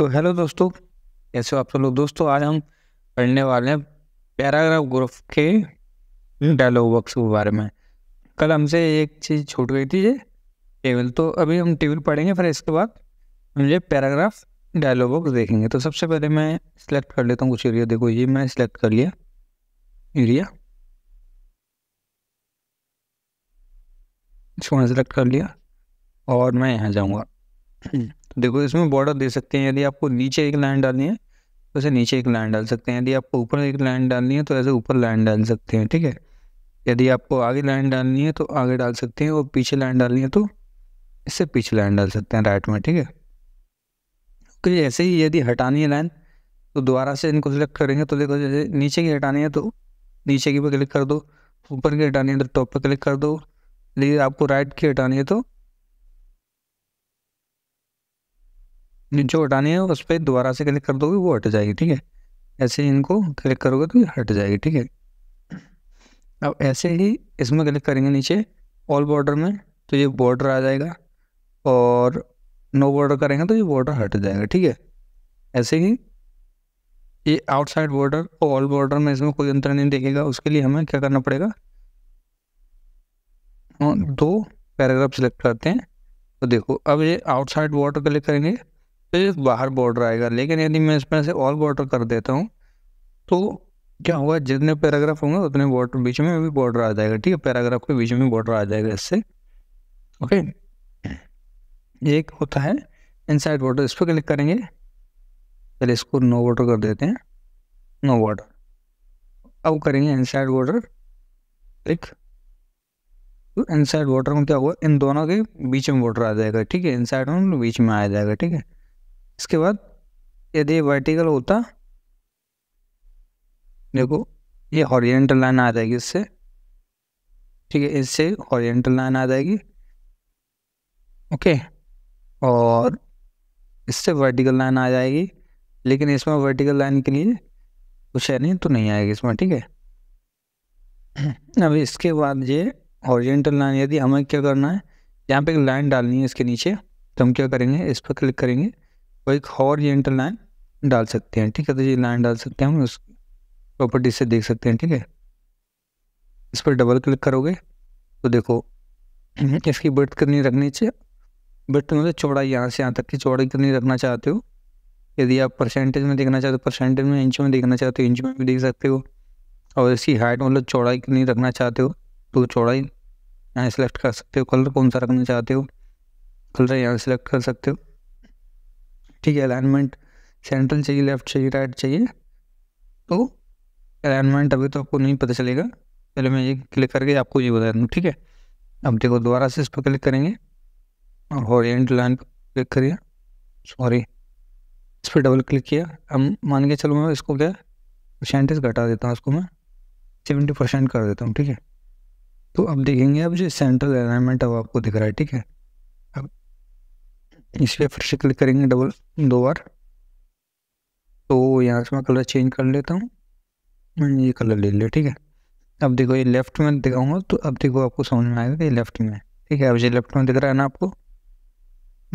तो हेलो दोस्तों कैसे हो आप सब लोग दोस्तों आज हम पढ़ने वाले हैं पैराग्राफ ग्रुप के डायलॉग बॉक्स के बारे में कल हमसे एक चीज़ छूट गई थी ये टेबल तो अभी हम टेबल पढ़ेंगे फिर इसके बाद हम ये पैराग्राफ डायलॉग बॉक्स देखेंगे तो सबसे पहले मैं सिलेक्ट कर लेता हूँ कुछ एरिया देखो ये मैं सिलेक्ट कर लिया एरिया इसको मैंने सेलेक्ट कर लिया और मैं यहाँ जाऊँगा तो देखो इसमें बॉर्डर दे सकते हैं यदि आपको नीचे एक लाइन डालनी है तो ऐसे नीचे एक लाइन डाल सकते हैं यदि आपको ऊपर एक लाइन डालनी है तो ऐसे ऊपर लाइन डाल सकते हैं ठीक है यदि आपको आगे लाइन डालनी है तो आगे डाल सकते हैं और पीछे लाइन डालनी है तो इससे पीछे लाइन डाल सकते हैं राइट में ठीक है क्योंकि तो ऐसे ही यदि हटानी है लाइन तो दोबारा से इनको सिलेक्ट करेंगे तो देखो जैसे नीचे की हटानी है तो नीचे की पर क्लिक कर दो ऊपर की हटानी है तो टॉप पर क्लिक कर दो लेकिन आपको राइट की हटानी है तो नीचे हटानी है उस पर दोबारा से क्लिक कर दोगे वो हट जाएगी ठीक है ऐसे ही इनको क्लिक करोगे तो हट जाएगी ठीक है अब ऐसे ही इसमें क्लिक करेंगे नीचे ऑल बॉर्डर में तो ये बॉर्डर आ जाएगा और नो बॉर्डर करेंगे तो ये बॉर्डर हट जाएगा ठीक है ऐसे ही ये आउटसाइड बॉर्डर और ऑल बॉर्डर में इसमें कोई अंतर नहीं देखेगा उसके लिए हमें क्या करना पड़ेगा हाँ, दो पैराग्राफ सेलेक्ट करते हैं तो देखो अब ये आउटसाइड बॉर्डर क्लिक करेंगे सिर्फ बाहर बॉर्डर आएगा लेकिन यदि मैं इसमें से ऑल बॉर्डर कर देता हूँ तो क्या होगा जितने पैराग्राफ होंगे उतने बॉर्डर बीच में भी बॉर्डर आ जाएगा ठीक है पैराग्राफ के बीच में बॉर्डर आ जाएगा इससे ओके एक होता है इनसाइड बॉर्डर इस पर क्लिक करेंगे पहले इसको नो बॉर्डर कर देते हैं नो बॉर्डर अब करेंगे इनसाइड बॉर्डर क्लिक तो इनसाइड बॉर्डर में क्या होगा इन दोनों के बीच में बॉर्डर आ जाएगा ठीक है इनसाइड में बीच में आ जाएगा ठीक है इसके बाद यदि वर्टिकल होता देखो ये हॉरिजेंटल लाइन आ जाएगी इससे ठीक है इससे हॉरिजेंटल लाइन आ जाएगी ओके और इससे वर्टिकल लाइन आ जाएगी लेकिन इसमें वर्टिकल लाइन के लिए कुछ है नहीं तो नहीं आएगी इसमें ठीक है अब इसके बाद ये हॉरिजेंटल लाइन यदि हमें क्या करना है यहाँ पे एक लाइन डालनी है इसके नीचे तो हम क्या करेंगे इस पर क्लिक करेंगे और एक हॉरिजेंटल लाइन डाल सकते हैं ठीक है तो ये लाइन डाल सकते हैं हम उस प्रॉपर्टी से देख सकते हैं ठीक है इस पर डबल क्लिक करोगे तो देखो इसकी बर्थ करनी रखनी चाहिए बर्थ मतलब चौड़ाई यहाँ से यहाँ तक की चौड़ाई कितनी रखना चाहते हो यदि आप परसेंटेज में देखना चाहते हो परसेंटेज तो में इंच में देखना चाहते हो इंच में भी देख सकते हो और इसकी हाइट मतलब चौड़ाई कितनी रखना चाहते हो तो चौड़ाई यहाँ सेलेक्ट कर सकते हो कलर कौन सा रखना चाहते हो कलर यहाँ सेलेक्ट कर सकते हो ठीक है अलाइनमेंट सेंट्रल चाहिए लेफ्ट चाहिए राइट चाहिए तो अलाइनमेंट अभी तो आपको नहीं पता चलेगा पहले मैं ये क्लिक करके आपको ये बता दूँ ठीक है अब देखो दोबारा से इस पर क्लिक करेंगे और हॉरियंट लाइन पर क्लिक करिए सॉरी इस पर डबल क्लिक किया अब मान के चलो मैं इसको क्या परसेंटेज घटा देता हूँ इसको मैं सेवेंटी परसेंट कर देता हूँ ठीक है तो अब देखेंगे अब जो सेंट्रल अलाइनमेंट अब आपको दिख रहा है ठीक है इस पर फिर से क्लिक करेंगे डबल दो बार तो यहाँ से मैं कलर चेंज कर लेता हूँ ये कलर ले लिया ठीक है अब देखो ये लेफ्ट में दिखाऊंगा तो अब देखो आपको समझ में आएगा कि ये लेफ्ट में ठीक है अब ये लेफ्ट में दिख रहा है ना आपको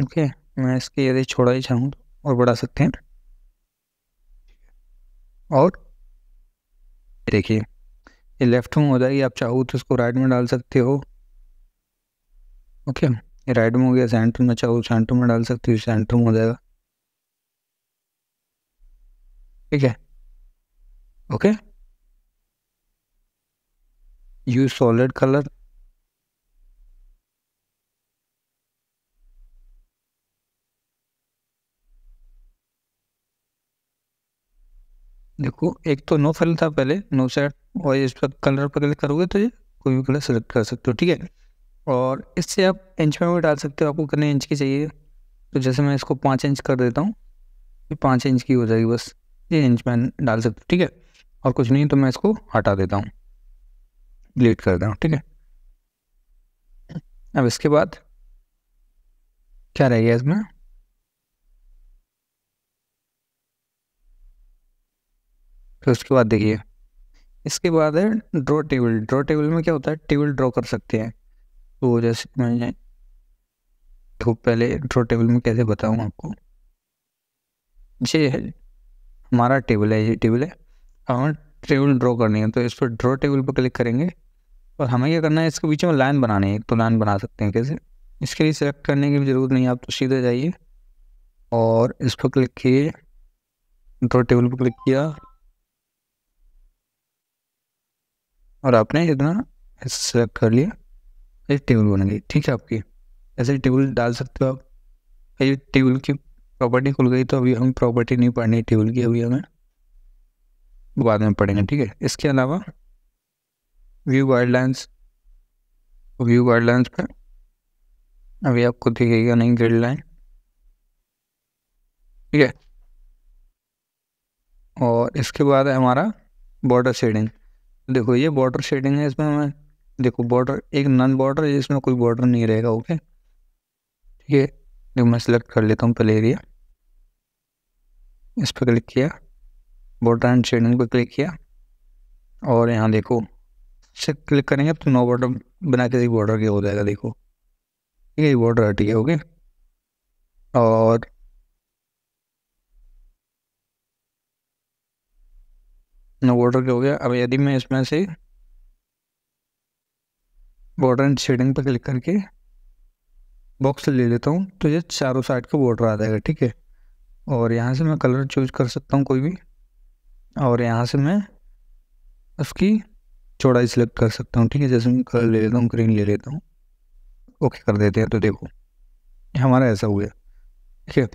ओके मैं इसके यदि छोड़ा ही चाहूँ तो और बढ़ा सकते हैं और देखिए ये लेफ्ट में हो जाएगी आप चाहो तो इसको राइट में डाल सकते हो ओके okay. राइट में हो गया सेंटर में चाहो अच्छा, सेंटर में डाल सकते हो सेंटर में हो जाएगा ठीक है ओके यू सॉलिड कलर देखो एक तो नो फिल था पहले नो सेट और इस पर कलर पर क्लिक करोगे तो ये कोई भी कलर सेलेक्ट कर सकते हो ठीक है और इससे आप इंच में भी डाल सकते हो आपको कितने इंच की चाहिए तो जैसे मैं इसको पाँच इंच कर देता हूँ ये पाँच इंच की हो जाएगी बस ये इंच में डाल सकते हो ठीक है और कुछ नहीं तो मैं इसको हटा देता हूँ डिलीट कर देता हूँ ठीक है अब इसके बाद क्या रह गया इसमें फिर उसके बाद देखिए इसके बाद है ड्रॉ टेबल ड्रॉ टेबल में क्या होता है टेबल ड्रॉ कर सकते हैं तो जैसे मैं तो पहले इंट्रो टेबल में कैसे बताऊँ आपको ये हमारा टेबल है ये टेबल है हमें टेबल ड्रॉ करनी है तो इस पर ड्रॉ टेबल पर क्लिक करेंगे और हमें क्या करना है इसके बीच में लाइन बनानी है तो लाइन बना सकते हैं कैसे इसके लिए सिलेक्ट करने की ज़रूरत नहीं आप तो सीधे जाइए और इस पर क्लिक किए ड्रॉ टेबल पर क्लिक किया और आपने इतना सेलेक्ट कर लिया ऐसे टेबल बनेंगे ठीक है आपकी ऐसे टेबल डाल सकते हो आप ये टेबल की प्रॉपर्टी खुल गई तो अभी हम प्रॉपर्टी नहीं पढ़नी टेबल की अभी हमें बाद में पढ़ेंगे ठीक है इसके अलावा व्यू गाइडलाइंस व्यू गाइडलाइंस पर अभी आपको दिखेगा नहीं लाइन ठीक है और इसके बाद है हमारा बॉर्डर शेडिंग देखो ये बॉर्डर शेडिंग है इसमें हमें देखो बॉर्डर एक नन बॉर्डर है जिसमें कोई बॉर्डर नहीं रहेगा ओके ठीक है देखो मैं सिलेक्ट कर लेता हूँ पहले एरिया इस पर क्लिक किया बॉर्डर एंड शेडिंग पर क्लिक किया और यहाँ देखो से क्लिक करेंगे तो नो बॉर्डर बना के बॉर्डर के हो जाएगा देखो ठीक है बॉर्डर हट गया ओके और नो बॉर्डर के हो गया अब यदि मैं इसमें से बॉर्डर एंड शेडिंग पर क्लिक करके बॉक्स ले लेता हूँ तो ये चारों साइड का बॉर्डर आ जाएगा ठीक है और यहाँ से मैं कलर चूज कर सकता हूँ कोई भी और यहाँ से मैं उसकी चौड़ाई सिलेक्ट कर सकता हूँ ठीक है जैसे मैं कलर ले लेता हूँ ग्रीन ले लेता हूँ ओके कर देते हैं तो देखो हमारा ऐसा हुआ ठीक है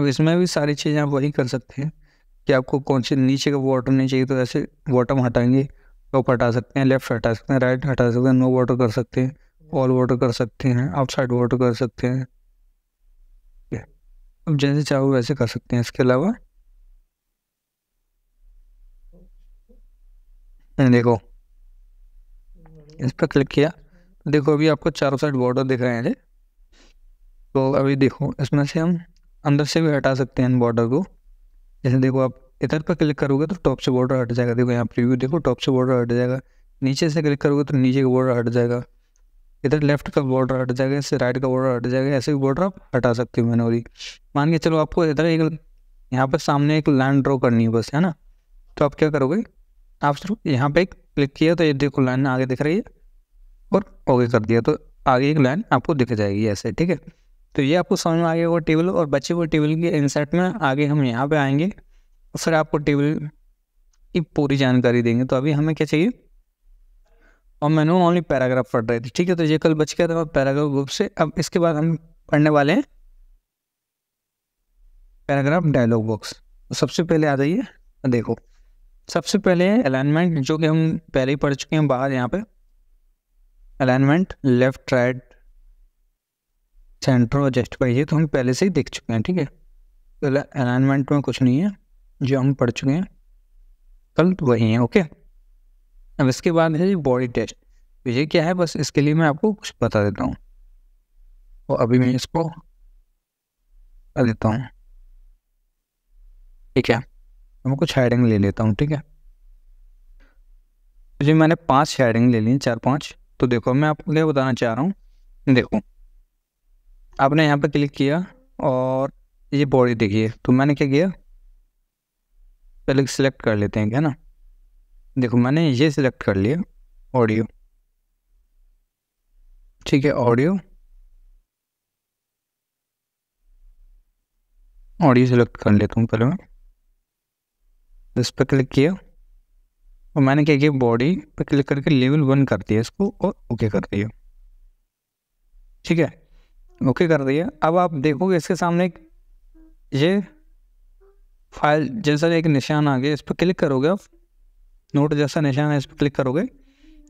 अब इसमें भी सारी चीज़ें आप वही कर सकते हैं कि आपको कौन से नीचे का बॉटम नहीं चाहिए तो ऐसे बॉटम हटाएंगे टॉप हटा सकते हैं लेफ्ट हटा सकते हैं राइट हटा सकते हैं नो वाटर कर सकते हैं ऑल वाटर कर सकते हैं आउटसाइड वाटर कर सकते हैं अब जैसे चाहो वैसे कर सकते हैं इसके अलावा देखो इस पर क्लिक किया देखो अभी आपको चारों साइड बॉर्डर दिख रहे हैं तो अभी देखो इसमें से हम अंदर से भी हटा सकते हैं इन बॉर्डर को जैसे देखो आप इधर पर क्लिक करोगे तो टॉप से बॉर्डर हट जाएगा देखो यहाँ प्रीव्यू देखो टॉप से बॉर्डर हट जाएगा नीचे से क्लिक करोगे तो नीचे का बॉर्डर हट जाएगा इधर लेफ्ट का बॉर्डर हट जाएगा इससे राइट का बॉर्डर हट जाएगा ऐसे भी बॉर्डर आप हटा सकते हो मेनोरी मान के चलो आपको इधर एक यहाँ पर सामने एक लाइन ड्रॉ करनी है बस है ना तो आप क्या करोगे आप सिर्फ यहाँ एक क्लिक किया तो ये देखो लाइन आगे दिख रही है और ओके कर दिया तो आगे एक लाइन आपको दिख जाएगी ऐसे ठीक है तो ये आपको समझ में आ गया वो टेबल और बचे हुए टेबल के इंसर्ट में आगे हम यहाँ पे आएंगे सर आपको टेबल की पूरी जानकारी देंगे तो अभी हमें क्या चाहिए और मैंने ओनली पैराग्राफ पढ़ रहे थे ठीक है तो ये कल बच गया था पैराग्राफ ग्रुप से अब इसके बाद हम पढ़ने वाले हैं पैराग्राफ डायलॉग बॉक्स सबसे पहले आ जाइए देखो सबसे पहले अलाइनमेंट जो कि हम पहले ही पढ़ चुके हैं बाहर यहाँ पे अलाइनमेंट लेफ्ट राइट सेंटर और जस्ट पर ये तो हम पहले से ही देख चुके हैं ठीक है अलाइनमेंट तो में कुछ नहीं है जो हम पढ़ चुके हैं कल तो वही हैं ओके अब इसके बाद है जी बॉडी टेस्ट तो ये क्या है बस इसके लिए मैं आपको कुछ बता देता हूँ और अभी मैं इसको कर देता हूँ ठीक है मैं कुछ हेडिंग ले लेता हूँ ठीक है जी मैंने पांच हेडिंग ले ली चार पांच तो देखो मैं आपको क्या बताना चाह रहा हूँ देखो आपने यहाँ पर क्लिक किया और ये बॉडी देखिए तो मैंने क्या किया पहले सिलेक्ट कर लेते हैं क्या ना देखो मैंने ये सिलेक्ट कर लिया ऑडियो ठीक है ऑडियो ऑडियो सेलेक्ट कर लेता हूँ पहले मैं इस पर क्लिक किया और मैंने क्या किया बॉडी पे क्लिक करके लेवल वन कर दिया इसको और ओके कर दिया ठीक है ओके कर दिया अब आप देखोगे इसके सामने ये फाइल जैसा एक निशान आ गया इस पर क्लिक करोगे आप नोट जैसा निशान है इस पर क्लिक करोगे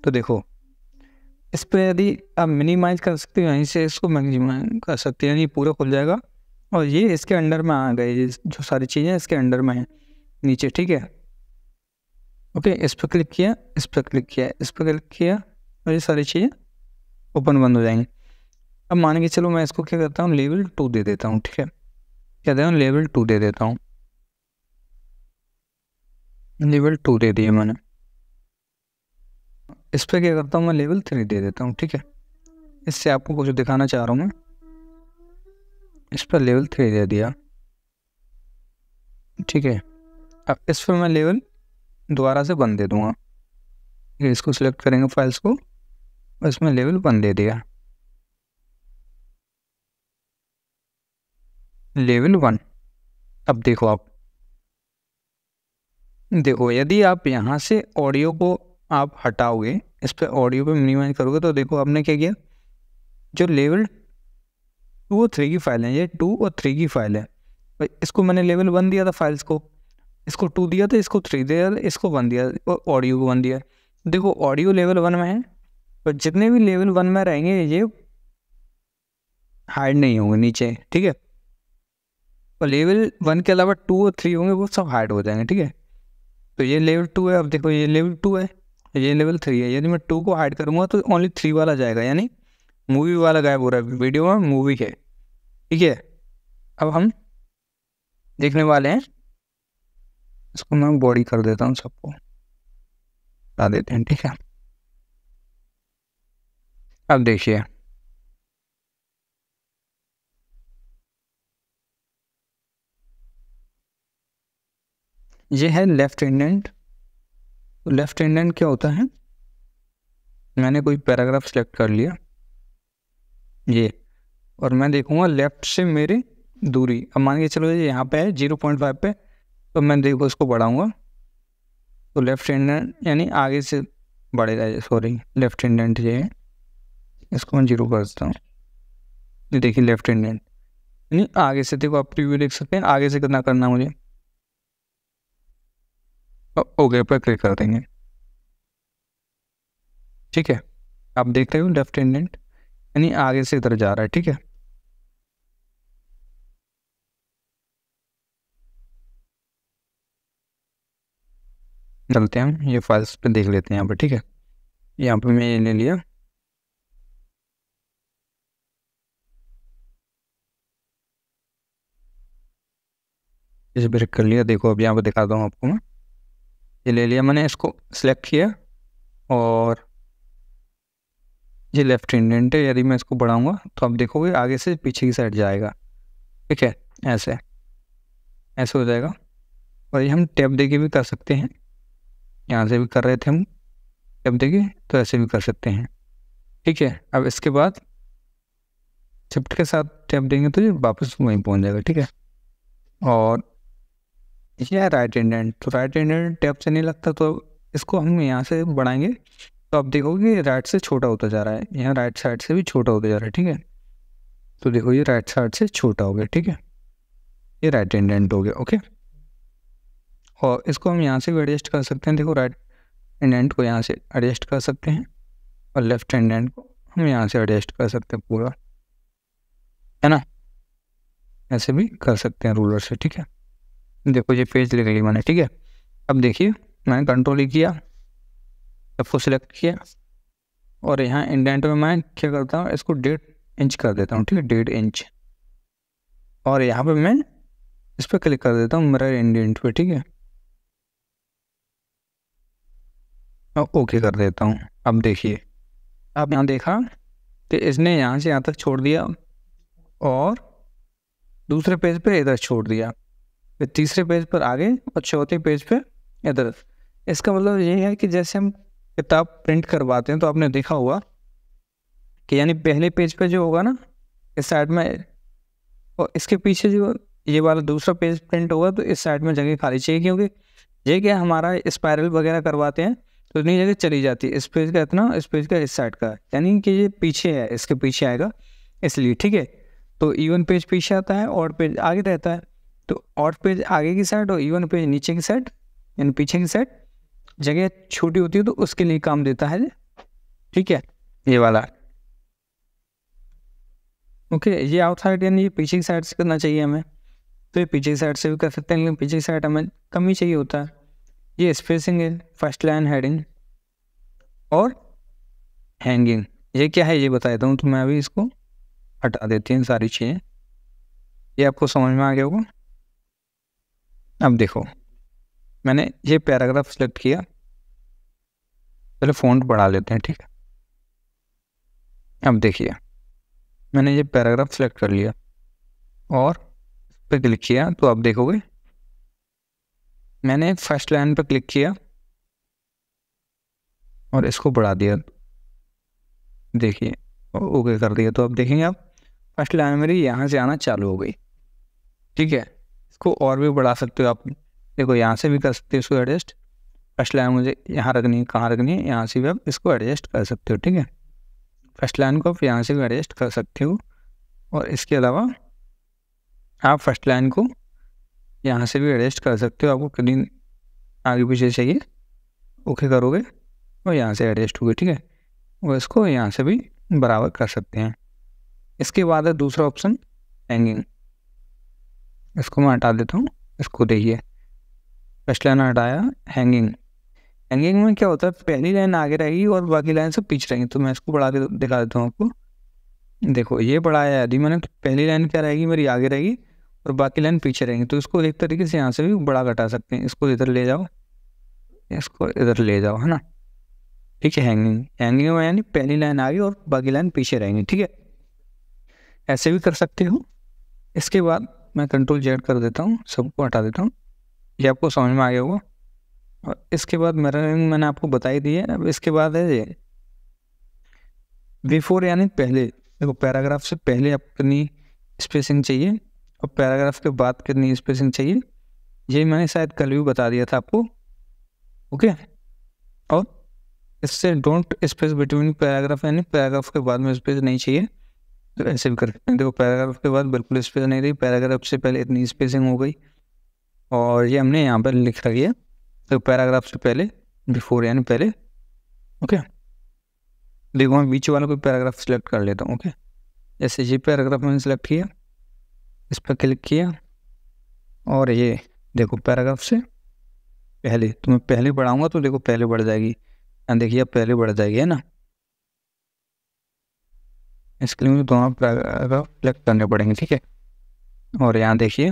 तो देखो इस पर यदि आप मिनिमाइज कर सकते हो यहीं से इसको मैक्सिमाइज कर सकते हो यानी पूरा खुल जाएगा और ये इसके अंडर में आ गए जो सारी चीज़ें इसके अंडर में हैं नीचे ठीक है ओके इस पर क्लिक किया इस पर क्लिक किया इस पर क्लिक किया और ये सारी चीज़ें ओपन बंद हो जाएंगी अब मान के चलो मैं इसको क्या करता हूँ लेवल टू दे देता हूँ ठीक है क्या देता हूँ लेवल टू दे देता हूँ लेवल टू दे दिया मैंने इस पर क्या करता हूँ मैं लेवल थ्री दे देता हूँ ठीक है इससे आपको कुछ दिखाना चाह रहा हूँ मैं इस पर लेवल थ्री दे दिया ठीक है अब इस पर मैं लेवल दोबारा से बंद दे दूँगा इसको सिलेक्ट करेंगे फाइल्स को और इसमें लेवल वन दे दिया लेवल वन अब देखो आप देखो यदि आप यहाँ से ऑडियो को आप हटाओगे इस पर ऑडियो पे मिनिमाइज करोगे तो देखो आपने क्या किया जो लेवल टू और थ्री की फाइल है ये टू और थ्री की फाइल है इसको मैंने लेवल वन दिया था फाइल्स को इसको टू दिया था इसको थ्री दिया था इसको वन दिया और ऑडियो को वन दिया देखो ऑडियो लेवल वन में है और जितने भी लेवल वन में रहेंगे ये हाइड नहीं होंगे नीचे ठीक है और लेवल वन के अलावा टू और थ्री होंगे वो सब हाइड हो जाएंगे ठीक है तो ये लेवल टू है अब देखो ये लेवल टू है ये लेवल थ्री है यदि मैं टू को हाइड करूँगा तो ओनली थ्री वाला जाएगा यानी मूवी वाला गायब हो रहा है वीडियो में मूवी है ठीक है अब हम देखने वाले हैं इसको मैं बॉडी कर देता हूँ सबको बता देते हैं ठीक है अब देखिए ये है लेफ्ट इंडेंट लेफ्ट इंडेंट क्या होता है मैंने कोई पैराग्राफ सेलेक्ट कर लिया ये और मैं देखूंगा लेफ्ट से मेरी दूरी अब मान के चलो ये यहाँ पे है जीरो पॉइंट फाइव पे तो मैं देखो इसको बढ़ाऊँगा तो लेफ्ट इंडेंट यानी आगे से बढ़ेगा ये सॉरी लेफ्ट इंडेंट ये है इसको मैं जीरो कर देता हूँ ये देखिए लेफ्ट इंडेंट यानी आगे से देखो आप प्रीव्यू देख सकते हैं आगे से कितना करना मुझे ओके पर क्लिक कर देंगे ठीक है आप देख रहे हो लेफ्ट हैंडेंट यानी आगे से इधर जा रहा है ठीक है चलते हैं ये फाइल्स पे देख लेते हैं यहाँ पर ठीक है यहाँ पे मैं ये ले लिया इस ब्रेक कर लिया देखो अब यहाँ पे दिखाता हूँ आपको मैं ये ले लिया मैंने इसको सिलेक्ट किया और ये लेफ्ट इंडेंट है यदि मैं इसको बढ़ाऊँगा तो आप देखोगे आगे से पीछे की साइड जाएगा ठीक है ऐसे ऐसे हो जाएगा और ये हम टैप दे के भी कर सकते हैं यहाँ से भी कर रहे थे हम टैप दे के तो ऐसे भी कर सकते हैं ठीक है अब इसके बाद शिफ्ट के साथ टैप देंगे तो ये वापस वहीं पहुँच जाएगा ठीक है और ये है राइट एंडेंट तो राइट एंडेंट टैप से नहीं लगता तो इसको हम यहाँ से बढ़ाएंगे तो आप देखोगे राइट से छोटा होता जा रहा है यहाँ राइट साइड से भी छोटा होता जा रहा है ठीक है तो देखो ये राइट साइड से छोटा हो गया ठीक है ये राइट एंडेंट हो गया ओके और इसको हम यहाँ से भी एडजस्ट कर सकते हैं देखो राइट एंडेंट को यहाँ से एडजस्ट कर सकते हैं और लेफ्ट एंडेंट को हम यहाँ से एडजस्ट कर सकते हैं पूरा है ना ऐसे भी कर सकते हैं रूलर से ठीक है देखो ये पेज लिख ली मैंने ठीक है अब देखिए मैंने कंट्रोल ही e किया सबको सिलेक्ट किया और यहाँ इंडेंट में मैं क्या करता हूँ इसको डेढ़ इंच कर देता हूँ ठीक है डेढ़ इंच और यहाँ पे मैं इस पर क्लिक कर देता हूँ मेरा इंडेंट पे ठीक है और ओके कर देता हूँ अब देखिए अब यहाँ देखा तो इसने यहाँ से यहाँ तक छोड़ दिया और दूसरे पेज पे इधर छोड़ दिया फिर तीसरे पेज पर आगे और चौथे पेज पर इधर इसका मतलब ये है कि जैसे हम किताब प्रिंट करवाते हैं तो आपने देखा होगा कि यानी पहले पेज पे जो होगा ना इस साइड में और इसके पीछे जो ये वाला दूसरा पेज प्रिंट होगा तो इस साइड में जगह खाली चाहिए क्योंकि ये क्या हमारा स्पायरल वगैरह करवाते हैं तो इतनी जगह चली जाती है इस पेज का इतना इस पेज का इस साइड का यानी कि ये पीछे है इसके पीछे आएगा इसलिए ठीक है तो ईवन पेज पीछे आता है और पेज आगे रहता है तो आउट पेज आगे की साइड और इवन पेज नीचे की साइड यानी पीछे की साइड जगह छोटी होती है तो उसके लिए काम देता है ठीक है ये वाला ओके ये आउट साइड यानी पीछे की साइड से करना चाहिए हमें तो ये पीछे की साइड से भी कर सकते हैं लेकिन पीछे की साइड हमें कम ही चाहिए होता है ये स्पेसिंग है फर्स्ट लाइन हेडिंग और हैंगिंग ये क्या है ये बता देता हूँ तो मैं अभी इसको हटा देती हूँ सारी चीज़ें ये आपको समझ में आ गया होगा अब देखो मैंने ये पैराग्राफ सेलेक्ट किया पहले फोन बढ़ा लेते हैं ठीक है अब देखिए मैंने ये पैराग्राफ सेलेक्ट कर लिया और इस पर क्लिक किया तो आप देखोगे मैंने फर्स्ट लाइन पर क्लिक किया और इसको बढ़ा दिया देखिए ओके कर दिया तो अब देखेंगे आप फर्स्ट लाइन मेरी यहाँ से आना चालू हो गई ठीक है इसको और भी बढ़ा सकते हो आप देखो यहाँ से भी कर सकते हो इसको एडजस्ट फर्स्ट लाइन मुझे यहाँ रखनी है कहाँ रखनी है यहाँ से भी आप इसको एडजस्ट कर सकते हो ठीक है फर्स्ट लाइन को आप यहाँ से भी एडजस्ट कर सकते हो और इसके अलावा आप फर्स्ट लाइन को यहाँ से भी एडजस्ट कर सकते हो आपको क्लीन आगे पीछे चाहिए ओके करोगे और यहाँ से एडजस्ट होगी ठीक है और इसको यहाँ से भी बराबर कर सकते हैं इसके बाद है दूसरा ऑप्शन हैंगिंग इसको मैं हटा देता हूँ इसको देखिए फर्स्ट लाइन हटाया हैंगिंग हैंगिंग में क्या होता है पहली लाइन आगे रहेगी और बाकी लाइन सब पीछे रहेंगी तो मैं इसको बढ़ा के दिखा देता हूँ आपको देखो ये बढ़ाया यदि मैंने पहली लाइन क्या रहेगी मेरी आगे रहेगी और बाकी लाइन पीछे रहेंगी तो इसको एक तरीके से यहाँ से भी बड़ा घटा सकते हैं इसको इधर ले जाओ इसको इधर ले जाओ है ना ठीक है हैंगिंग हैंगिंग में यानी पहली लाइन आगे और बाकी लाइन पीछे रहेंगी ठीक है ऐसे भी कर सकते हो इसके बाद मैं कंट्रोल जेड कर देता हूँ सबको हटा देता हूँ ये आपको समझ में आ गया होगा और इसके बाद मिररिंग मैंने आपको बताई दी है अब इसके बाद है ये बिफोर यानी पहले देखो पैराग्राफ से पहले आप कितनी स्पेसिंग चाहिए और पैराग्राफ के बाद कितनी स्पेसिंग चाहिए ये मैंने शायद कल भी बता दिया था आपको ओके और इससे डोंट स्पेस बिटवीन पैराग्राफ यानी पैराग्राफ के बाद में स्पेस नहीं चाहिए ऐसे भी कर हैं देखो पैराग्राफ के बाद बिल्कुल स्पेस तो नहीं रही पैराग्राफ से पहले इतनी स्पेसिंग हो गई और ये हमने यहाँ पर लिख रखी है तो पैराग्राफ से पहले बिफोर यानी पहले ओके देखो मैं बीच वालों को पैराग्राफ सेलेक्ट कर लेता हूँ ओके जैसे ये पैराग्राफ मैंने सेलेक्ट किया इस पर क्लिक किया और ये देखो पैराग्राफ से पहले तो मैं पहले बढ़ाऊँगा तो देखो पहले बढ़ जाएगी हाँ, देखिए अब पहले बढ़ जाएगी है ना इसके लिए मुझे दोनों क्लिक करने पड़ेंगे ठीक है और यहाँ देखिए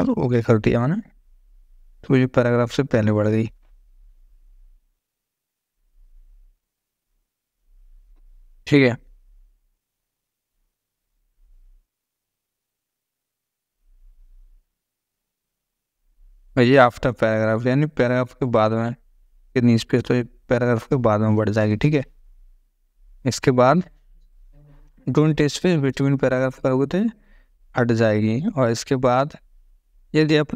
मतलब ओके कर दिया मैंने तो ये पैराग्राफ से पहले बढ़ गई ठीक है ये आफ्टर पैराग्राफ यानी पैराग्राफ के बाद में के नीच पे तो पैराग्राफ के बाद में बढ़ जाएगी ठीक है इसके बाद डोंट टेस्ट पे बिटवीन पैराग्राफ करोगे तो हट जाएगी और इसके बाद यदि आप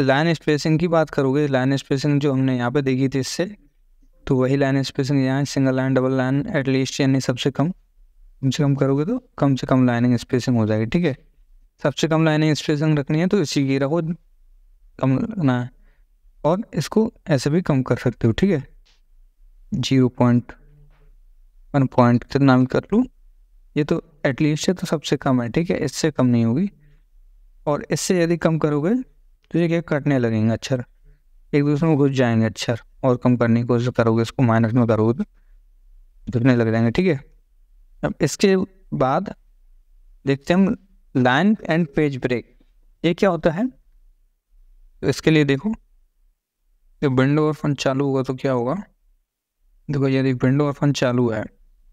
लाइन स्पेसिंग की बात करोगे लाइन स्पेसिंग जो हमने यहाँ पे देखी थी इससे तो वही लाइन स्पेसिंग यहाँ single line double line at least यानी सबसे कम कम से कम करोगे तो कम से कम लाइनिंग स्पेसिंग हो जाएगी ठीक है सबसे कम लाइनिंग स्पेसिंग रखनी है तो इसी की रखो कम रखना है और इसको ऐसे भी कम कर सकते हो ठीक है जीरो पॉइंट वन पॉइंट तो नाम कर लूँ ये तो एटलीस्ट तो सबसे कम है ठीक है इससे कम नहीं होगी और इससे यदि कम करोगे तो ये क्या कटने लगेंगे अक्षर एक दूसरे में घुस जाएंगे अक्षर और कम करने की कोशिश करोगे इसको माइनस में करोगे तो घुसने लग जाएंगे ठीक है अब इसके बाद देखते हैं हम लाइन एंड पेज ब्रेक ये क्या होता है तो इसके लिए देखो जब विंडो और फंड चालू होगा तो क्या होगा देखो यदि विंडो और फंड चालू है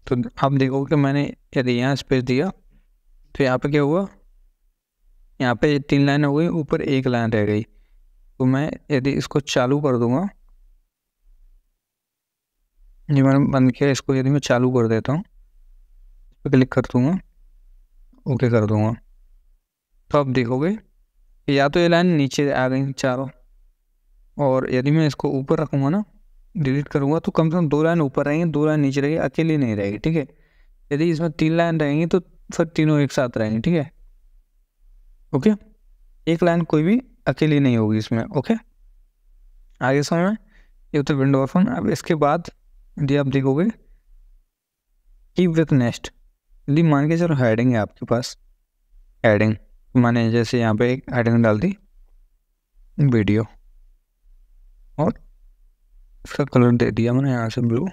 तो आप देखो कि मैंने यदि यहाँ स्पेस दिया तो यहाँ पे क्या हुआ यहाँ पे तीन लाइन हो गई ऊपर एक लाइन रह गई तो मैं यदि इसको चालू कर दूँगा जी मैंने बंद किया इसको यदि मैं चालू कर देता हूँ इस पर क्लिक कर दूँगा ओके कर दूँगा तो आप देखोगे या तो ये लाइन नीचे आ गई चारों और यदि मैं इसको ऊपर रखूँगा ना डिलीट करूँगा तो कम से कम दो लाइन ऊपर रहेंगे दो लाइन नीचे रहेगी अकेली नहीं रहेगी ठीक है यदि इसमें तीन लाइन रहेंगी तो फिर तीनों एक साथ रहेंगे ठीक है ओके एक लाइन कोई भी अकेली नहीं होगी इसमें ओके आगे समय में ये तो विंडो ऑफन अब इसके बाद यदि आप देखोगे कीप विथ नेक्स्ट यदि मान के चलो हेडिंग है आपके पास हेडिंग तो मैंने जैसे यहाँ पे एक हेडिंग डाल दी वीडियो और इसका कलर दे दिया मैंने यहाँ से ब्लू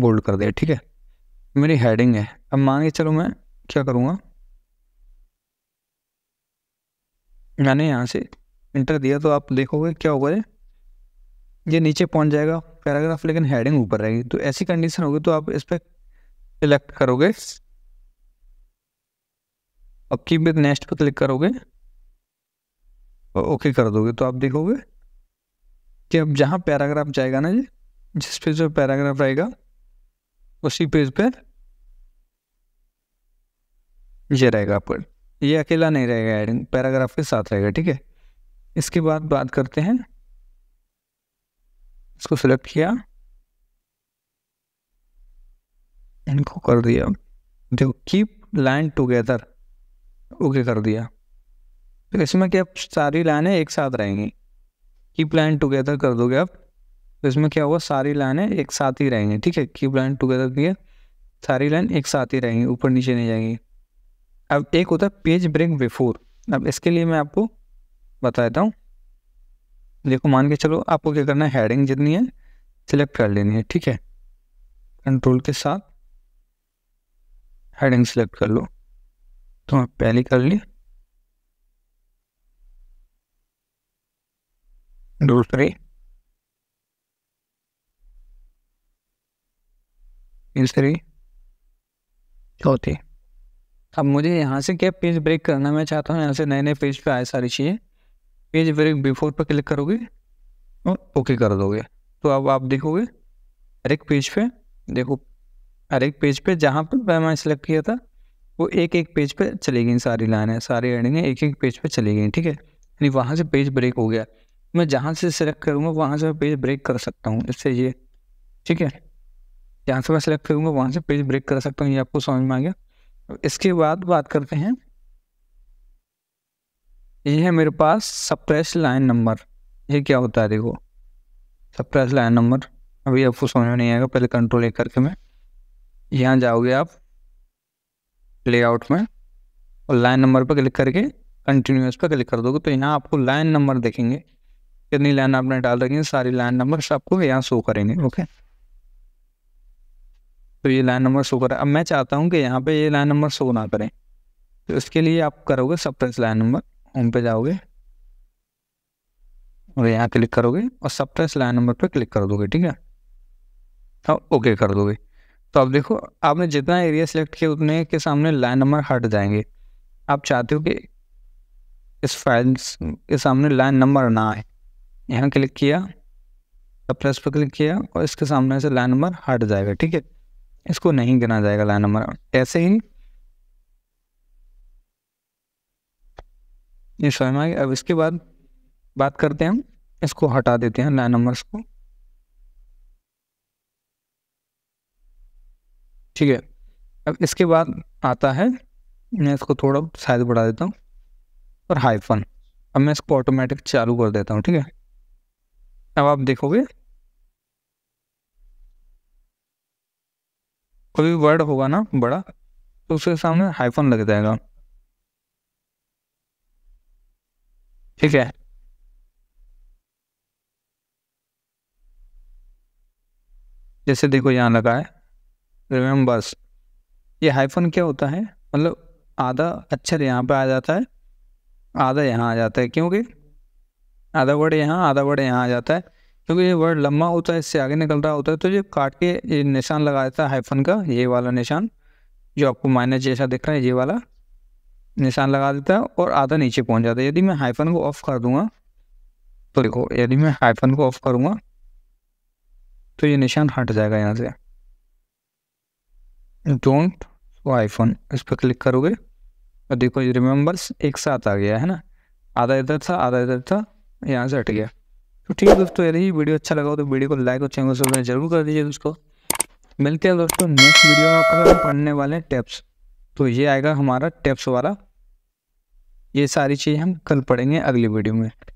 बोल्ड कर दिया ठीक है मेरी हेडिंग है अब मान के चलो मैं क्या करूँगा मैंने यहाँ से इंटर दिया तो आप देखोगे क्या होगा ये ये नीचे पहुँच जाएगा पैराग्राफ लेकिन हेडिंग ऊपर रहेगी तो ऐसी कंडीशन होगी तो आप इस पर सिलेक्ट करोगे अब कीप नेक्स्ट पर क्लिक करोगे ओके कर दोगे तो आप देखोगे कि अब जहाँ पैराग्राफ जाएगा ना जी जिस पेज पर पैराग्राफ रहेगा उसी पेज पर ये रहेगा आपका ये अकेला नहीं रहेगा एडिंग पैराग्राफ के साथ रहेगा ठीक है इसके बाद बात करते हैं इसको सिलेक्ट किया इनको कर दिया देखो कीप लाइन टुगेदर ओके कर दिया फिर इसमें क्या आप सारी लाइनें एक साथ रहेंगी की लाइन टुगेदर कर दोगे आप तो इसमें क्या होगा सारी लाइनें एक साथ ही रहेंगी ठीक है की प्लान टुगेदर किए सारी लाइन एक साथ ही रहेंगी ऊपर नीचे नहीं जाएंगी अब एक होता है पेज ब्रेक बिफोर अब इसके लिए मैं आपको बता देता हूँ देखो मान के चलो आपको क्या करना है हेडिंग जितनी है सिलेक्ट कर लेनी है ठीक है कंट्रोल के साथ हेडिंग सेलेक्ट कर लो तो मैं पहले कर ली दूसरी तीसरी चौथी अब मुझे यहाँ से क्या पेज ब्रेक करना मैं चाहता हूँ यहाँ से नए नए पेज पे आए सारी चीज़ें पेज ब्रेक बिफोर पर क्लिक करोगे और हाँ, ओके कर दोगे तो अब आप देखोगे हर एक पेज पे देखो हर एक पेज पे जहाँ पर मैं सिलेक्ट किया था वो एक एक पेज पे चली गई सारी लाइनें सारी एडिंगें एक एक पेज पे चली गई ठीक है यानी वहाँ से पेज ब्रेक हो गया मैं जहाँ से सेलेक्ट करूँगा वहाँ से मैं पेज ब्रेक कर सकता हूँ इससे ये ठीक है जहाँ से मैं सिलेक्ट करूँगा वहाँ से पेज ब्रेक कर सकता हूँ ये आपको समझ में आ गया इसके बाद बात करते हैं ये है मेरे पास सप्रेस लाइन नंबर ये क्या होता है देखो सप्रेस लाइन नंबर अभी आपको समझ में नहीं आएगा पहले कंट्रोल ए करके मैं यहाँ जाओगे आप लेआउट में और लाइन नंबर पर क्लिक करके कंटिन्यूस पर क्लिक कर दोगे तो यहाँ आपको लाइन नंबर देखेंगे कितनी लाइन आपने डाल रखी है सारी लाइन नंबर आपको यहाँ शो करेंगे ओके तो ये लाइन नंबर शो करें अब मैं चाहता हूँ कि यहाँ पे ये लाइन नंबर शो ना करें तो इसके लिए आप करोगे सप्रेस लाइन नंबर होम पे जाओगे और यहाँ क्लिक करोगे और सप्रेस लाइन नंबर पे क्लिक कर दोगे ठीक है और ओके कर दोगे तो अब देखो आपने जितना एरिया सेलेक्ट किया उतने के सामने लाइन नंबर हट जाएंगे आप चाहते हो कि इस फाइल के सामने लाइन नंबर ना आए यहाँ क्लिक किया प्लस पर क्लिक किया और इसके सामने से लाइन नंबर हट जाएगा ठीक है इसको नहीं गिना जाएगा लाइन नंबर ऐसे ही ये स्वयं आगे अब इसके बाद बात करते हैं हम इसको हटा देते हैं लाइन नंबर्स को ठीक है अब इसके बाद आता है मैं इसको थोड़ा साइज बढ़ा देता हूँ और हाइफन अब मैं इसको ऑटोमेटिक चालू कर देता हूँ ठीक है अब आप देखोगे कोई भी वर्ड होगा ना बड़ा तो उसके सामने हाइफन लग जाएगा ठीक है जैसे देखो यहाँ लगा है रिमेम्बर्स ये हाइफन क्या होता है मतलब आधा अक्षर यहाँ पे आ जाता है आधा यहाँ आ जाता है क्योंकि आधा वर्ड यहाँ आधा वर्ड यहाँ आ जाता है क्योंकि ये वर्ड लंबा होता है इससे आगे निकल रहा होता है तो ये काट के ये निशान लगा देता है हाइफन का ये वाला निशान जो आपको माइनस जैसा दिख रहा है ये वाला निशान लगा देता है और आधा नीचे पहुंच जाता है यदि मैं हाइफन को ऑफ कर दूंगा तो देखो यदि मैं हाइफन को ऑफ करूंगा तो ये निशान हट जाएगा यहाँ से डोंट आईफोन इस पर क्लिक करोगे और तो देखो ये रिमेम्बर्स एक साथ आ गया है ना आधा इधर था आधा इधर था यहाँ से हट गया तो ठीक है दोस्तों यदि ये वीडियो अच्छा लगा हो तो वीडियो को लाइक और चैनल सब्सक्राइब जरूर कर दीजिए उसको मिलते हैं दोस्तों नेक्स्ट वीडियो में आपको हम पढ़ने वाले हैं टेप्स तो ये आएगा हमारा टेप्स वाला ये सारी चीज़ हम कल पढ़ेंगे अगली वीडियो में